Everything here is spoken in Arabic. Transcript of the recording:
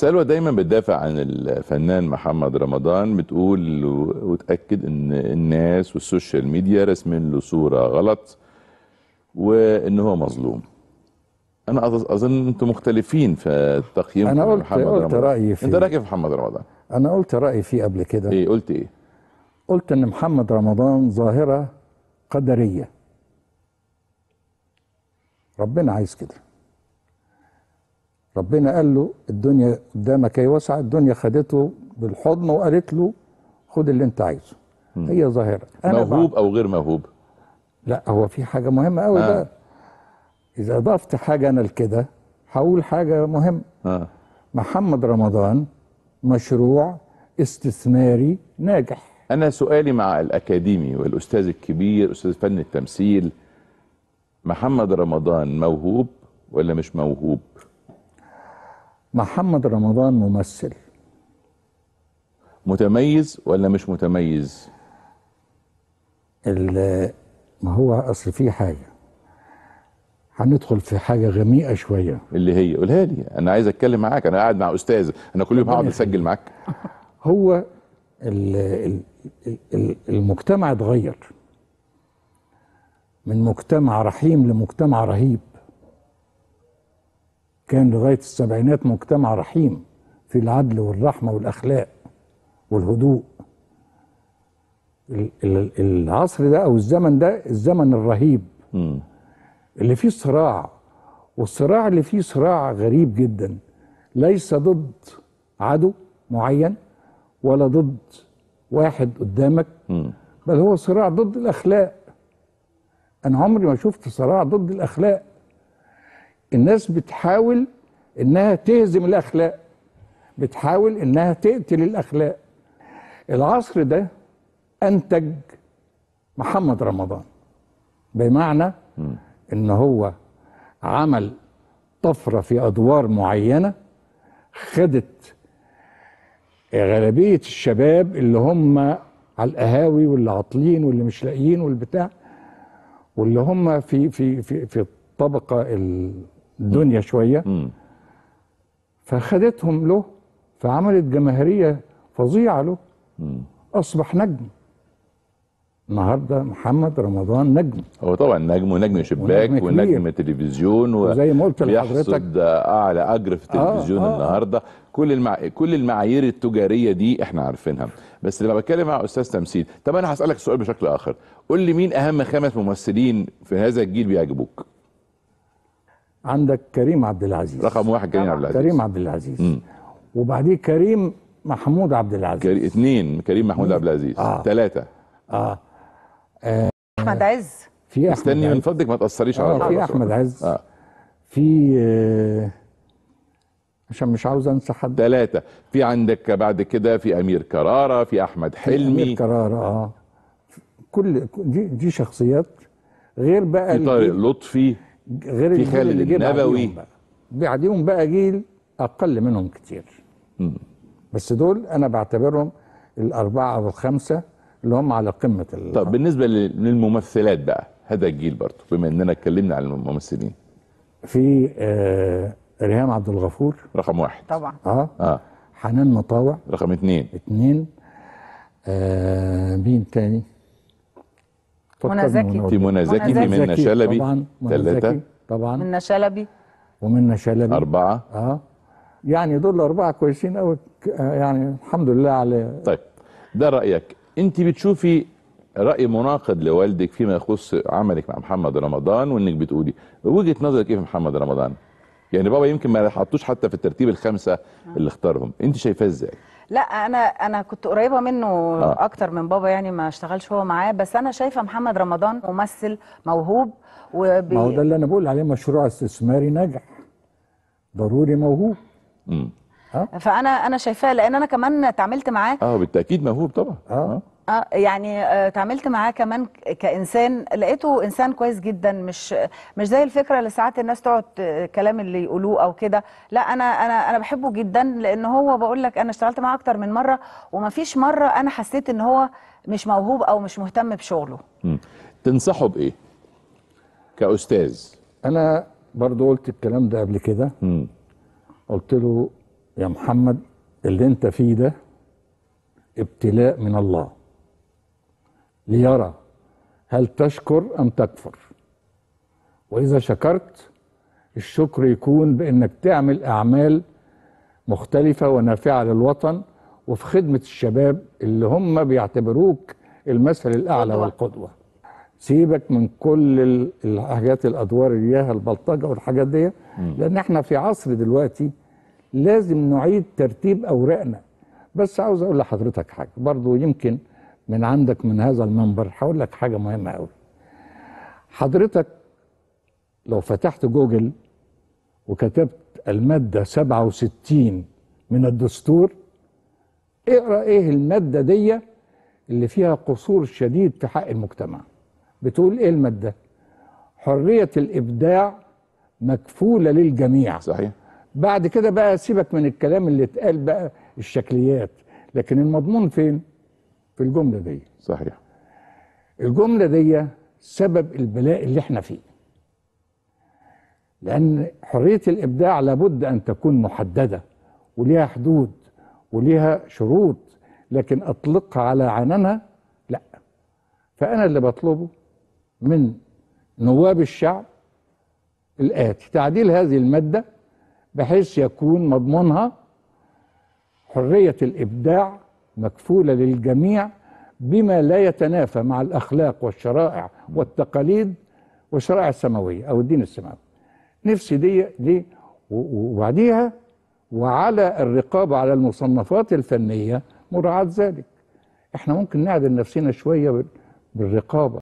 سلوى دايما بتدافع عن الفنان محمد رمضان بتقول وتأكد ان الناس والسوشيال ميديا راسمين له صورة غلط وان هو مظلوم انا اظن انتم مختلفين في تقييم محمد رمضان انا قلت رايي فيه انت رايك إيه في محمد رمضان انا قلت رايي فيه قبل كده ايه قلت ايه قلت ان محمد رمضان ظاهره قدريه ربنا عايز كده ربنا قال له الدنيا قدامك هي واسعه الدنيا خدته بالحضن وقالت له خد اللي انت عايزه هي ظاهره موهوب او غير موهوب لا هو في حاجه مهمه قوي آه. بقى اذا اضفت حاجه انا لكده هقول حاجه مهمه آه. محمد رمضان مشروع استثماري ناجح انا سؤالي مع الاكاديمي والاستاذ الكبير استاذ فن التمثيل محمد رمضان موهوب ولا مش موهوب محمد رمضان ممثل متميز ولا مش متميز ما هو اصل في حاجه هندخل في حاجه غميقه شويه اللي هي قولها لي انا عايز اتكلم معاك انا قاعد مع استاذ انا كل يوم هقعد اسجل معاك هو الـ الـ المجتمع اتغير من مجتمع رحيم لمجتمع رهيب كان لغاية السبعينات مجتمع رحيم في العدل والرحمة والأخلاق والهدوء العصر ده أو الزمن ده الزمن الرهيب اللي فيه صراع والصراع اللي فيه صراع غريب جدا ليس ضد عدو معين ولا ضد واحد قدامك بل هو صراع ضد الأخلاق أنا عمري ما شفت صراع ضد الأخلاق الناس بتحاول انها تهزم الاخلاق بتحاول انها تقتل الاخلاق العصر ده انتج محمد رمضان بمعنى ان هو عمل طفره في ادوار معينه خدت غالبيه الشباب اللي هم على القهاوي واللي عاطلين واللي مش لاقيين والبتاع واللي هم في في في في الطبقه الدنيا شويه فخدتهم له فعملت جماهيريه فظيعه له اصبح نجم النهارده محمد رمضان نجم هو طبعا نجم ونجم شباك ونجم, ونجم تلفزيون وزي ما قلت لحضرتك اعلى اجر في التلفزيون آه آه النهارده كل المع... كل المعايير التجاريه دي احنا عارفينها بس لما بتكلم مع استاذ تمثيل طب انا هسالك سؤال بشكل اخر قول لي مين اهم خمس ممثلين في هذا الجيل بيعجبوك عندك كريم عبد العزيز رقم واحد كريم عبد العزيز كريم عبد العزيز وبعديه كريم محمود عبد العزيز كري... اثنين كريم محمود عبد العزيز آه. ثلاثة آه. آه. أحمد عز في أحمد استني من فضلك ما تأثريش آه على في أحمد عز آه. في آه عشان مش عاوز انسى حد ثلاثة في عندك بعد كده في أمير كرارة في أحمد حلمي أمير كرارة اه كل دي دي شخصيات غير بقى في طارق لطفي غير في الجيل اللي جه بعديهم بقى بعديهم بقى جيل اقل منهم كتير م. بس دول انا بعتبرهم الاربعه او الخمسه اللي هم على قمه ال... طب بالنسبه للممثلات بقى هذا الجيل برضه بما اننا اتكلمنا عن الممثلين في آه ريهام عبد الغفور رقم واحد طبعا اه, آه. حنان مطاوع رقم اثنين اثنين آه مين تاني منى زكي في منى زكي في منى شلبي ثلاثة طبعا منى شلبي ومنى شلبي أربعة اه يعني دول أربعة كويسين أوي يعني الحمد لله على طيب ده رأيك أنت بتشوفي رأي مناقض لوالدك فيما يخص عملك مع محمد رمضان وإنك بتقولي وجهة نظرك إيه في محمد رمضان؟ يعني بابا يمكن ما حطوش حتى في الترتيب الخمسة اللي اختارهم أنت شايفاه إزاي؟ لا انا انا كنت قريبه منه آه. اكتر من بابا يعني ما اشتغلش هو معاه بس انا شايفه محمد رمضان ممثل موهوب وبي... ما هو ده اللي انا بقول عليه مشروع استثماري ناجح ضروري موهوب امم فانا انا شايفاه لان انا كمان اتعاملت معاه اه بالتاكيد موهوب طبعا اه, آه. اه يعني آه، تعاملت معاه كمان كانسان لقيته انسان كويس جدا مش مش زي الفكره اللي ساعات الناس تقعد آه، كلام اللي يقولوه او كده لا انا انا انا بحبه جدا لان هو بقول لك انا اشتغلت معاه اكتر من مره وما فيش مره انا حسيت ان هو مش موهوب او مش مهتم بشغله تنصحه بايه كاستاذ انا برضو قلت الكلام ده قبل كده قلت له يا محمد اللي انت فيه ده ابتلاء من الله ليرى هل تشكر أم تكفر وإذا شكرت الشكر يكون بأنك تعمل أعمال مختلفة ونافعة للوطن وفي خدمة الشباب اللي هم بيعتبروك المثل الأعلى والقدوة سيبك من كل الحاجات الأدوار الياها البلطجة والحاجات دي لأن احنا في عصر دلوقتي لازم نعيد ترتيب أوراقنا بس عاوز أقول لحضرتك حاجة برضو يمكن من عندك من هذا المنبر هقول لك حاجه مهمه قوي حضرتك لو فتحت جوجل وكتبت الماده 67 من الدستور اقرا ايه الماده دي اللي فيها قصور شديد في حق المجتمع بتقول ايه الماده حريه الابداع مكفوله للجميع صحيح بعد كده بقى سيبك من الكلام اللي اتقال بقى الشكليات لكن المضمون فين في الجملة دي صحيح الجملة دي سبب البلاء اللي احنا فيه لأن حرية الإبداع لابد أن تكون محددة وليها حدود وليها شروط لكن أطلقها على عنانها لا فأنا اللي بطلبه من نواب الشعب الآتي تعديل هذه المادة بحيث يكون مضمونها حرية الإبداع مكفولة للجميع بما لا يتنافى مع الأخلاق والشرائع والتقاليد والشرائع السماوية أو الدين السماوي نفسي دي دي وبعديها وعلى الرقابة على المصنفات الفنية مراعاة ذلك احنا ممكن نعدل نفسنا شوية بالرقابة